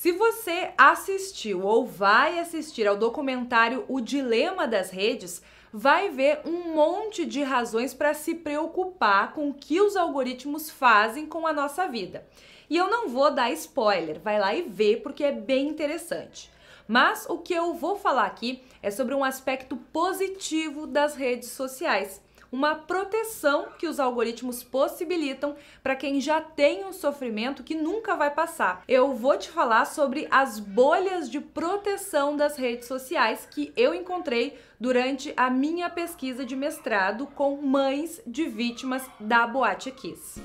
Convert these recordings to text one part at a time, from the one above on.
Se você assistiu ou vai assistir ao documentário O Dilema das Redes, vai ver um monte de razões para se preocupar com o que os algoritmos fazem com a nossa vida. E eu não vou dar spoiler, vai lá e vê porque é bem interessante. Mas o que eu vou falar aqui é sobre um aspecto positivo das redes sociais uma proteção que os algoritmos possibilitam para quem já tem um sofrimento que nunca vai passar. Eu vou te falar sobre as bolhas de proteção das redes sociais que eu encontrei durante a minha pesquisa de mestrado com mães de vítimas da Boate Kiss.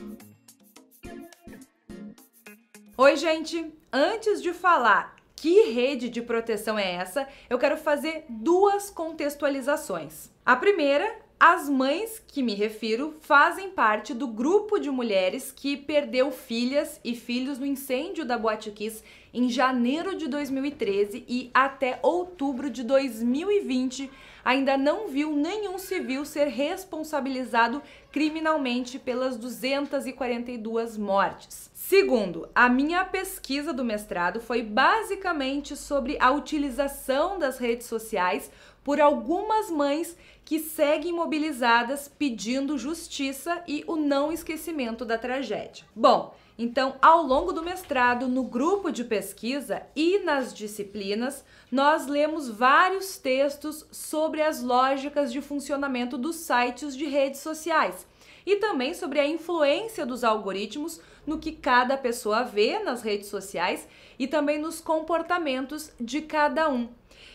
Oi, gente! Antes de falar que rede de proteção é essa, eu quero fazer duas contextualizações. A primeira as mães que me refiro fazem parte do grupo de mulheres que perdeu filhas e filhos no incêndio da Boate Kiss em janeiro de 2013 e até outubro de 2020 ainda não viu nenhum civil ser responsabilizado criminalmente pelas 242 mortes. Segundo, a minha pesquisa do mestrado foi basicamente sobre a utilização das redes sociais por algumas mães que seguem mobilizadas pedindo justiça e o não esquecimento da tragédia. Bom, então, ao longo do mestrado, no grupo de pesquisa e nas disciplinas, nós lemos vários textos sobre as lógicas de funcionamento dos sites de redes sociais e também sobre a influência dos algoritmos no que cada pessoa vê nas redes sociais e também nos comportamentos de cada um.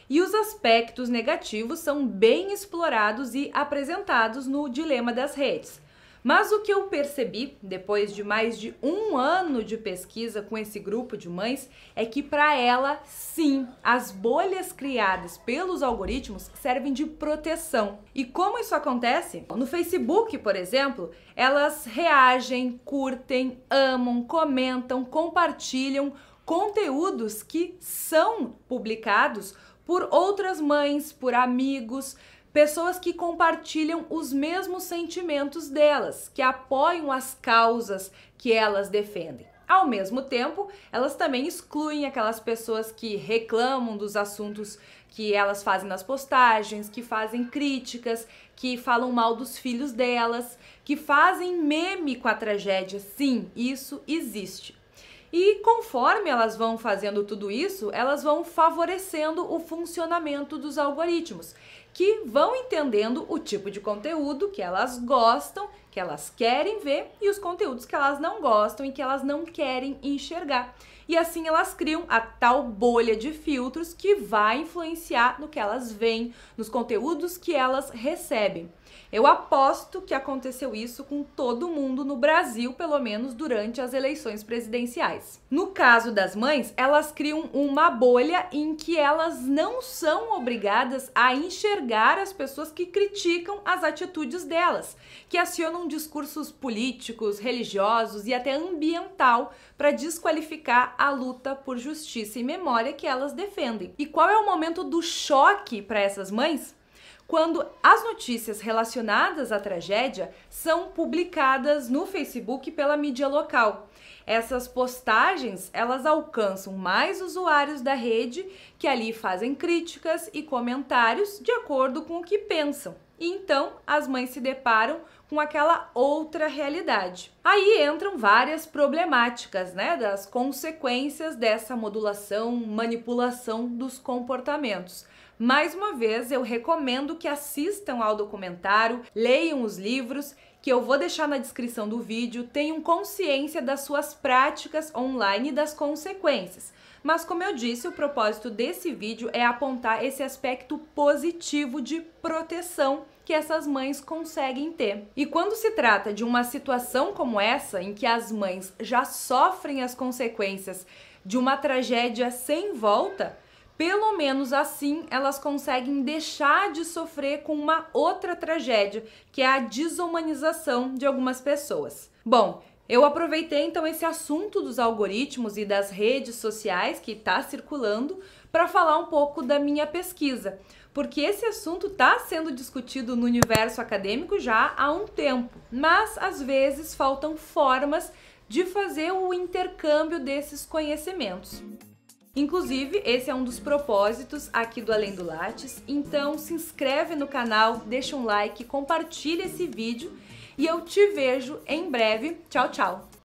E os aspectos negativos são bem explorados e apresentados no Dilema das Redes. Mas o que eu percebi, depois de mais de um ano de pesquisa com esse grupo de mães, é que para ela, sim, as bolhas criadas pelos algoritmos servem de proteção. E como isso acontece? No Facebook, por exemplo, elas reagem, curtem, amam, comentam, compartilham conteúdos que são publicados por outras mães, por amigos, pessoas que compartilham os mesmos sentimentos delas, que apoiam as causas que elas defendem. Ao mesmo tempo, elas também excluem aquelas pessoas que reclamam dos assuntos que elas fazem nas postagens, que fazem críticas, que falam mal dos filhos delas, que fazem meme com a tragédia. Sim, isso existe. E conforme elas vão fazendo tudo isso, elas vão favorecendo o funcionamento dos algoritmos, que vão entendendo o tipo de conteúdo que elas gostam, que elas querem ver e os conteúdos que elas não gostam e que elas não querem enxergar. E assim elas criam a tal bolha de filtros que vai influenciar no que elas veem, nos conteúdos que elas recebem. Eu aposto que aconteceu isso com todo mundo no Brasil, pelo menos durante as eleições presidenciais. No caso das mães, elas criam uma bolha em que elas não são obrigadas a enxergar enxergar as pessoas que criticam as atitudes delas, que acionam discursos políticos, religiosos e até ambiental para desqualificar a luta por justiça e memória que elas defendem. E qual é o momento do choque para essas mães? quando as notícias relacionadas à tragédia são publicadas no Facebook pela mídia local. Essas postagens, elas alcançam mais usuários da rede que ali fazem críticas e comentários de acordo com o que pensam. E então as mães se deparam com aquela outra realidade. Aí entram várias problemáticas, né, das consequências dessa modulação, manipulação dos comportamentos. Mais uma vez, eu recomendo que assistam ao documentário, leiam os livros que eu vou deixar na descrição do vídeo, tenham consciência das suas práticas online e das consequências. Mas, como eu disse, o propósito desse vídeo é apontar esse aspecto positivo de proteção que essas mães conseguem ter. E quando se trata de uma situação como essa, em que as mães já sofrem as consequências de uma tragédia sem volta, pelo menos assim elas conseguem deixar de sofrer com uma outra tragédia, que é a desumanização de algumas pessoas. Bom, eu aproveitei então esse assunto dos algoritmos e das redes sociais que está circulando para falar um pouco da minha pesquisa, porque esse assunto está sendo discutido no universo acadêmico já há um tempo, mas às vezes faltam formas de fazer o intercâmbio desses conhecimentos. Inclusive, esse é um dos propósitos aqui do Além do Lattes, então se inscreve no canal, deixa um like, compartilha esse vídeo e eu te vejo em breve. Tchau, tchau!